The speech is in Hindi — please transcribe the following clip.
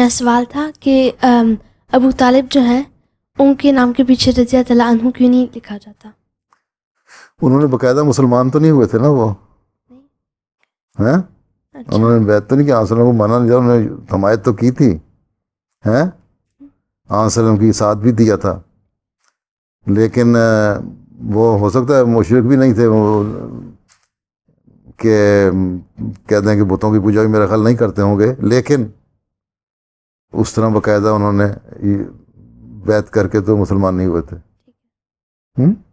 यह सवाल था कि अबू तालिब जो है उनके नाम के पीछे रजिया तला क्यों नहीं लिखा जाता उन्होंने बकायदा मुसलमान तो नहीं हुए थे ना वो हैं अच्छा। उन्होंने बैत तो नहीं किया आंसलों को माना नहीं दिया उन्होंने हमायत तो की थी हैं आंसलों की साथ भी दिया था लेकिन वो हो सकता है मुशरक भी नहीं थे वो के कहते हैं कि बुतों की पूजा भी मेरा ख्याल नहीं करते होंगे लेकिन उस तरह बाकायदा उन्होंने बैत करके तो मुसलमान नहीं हुए थे हुँ? हम्म?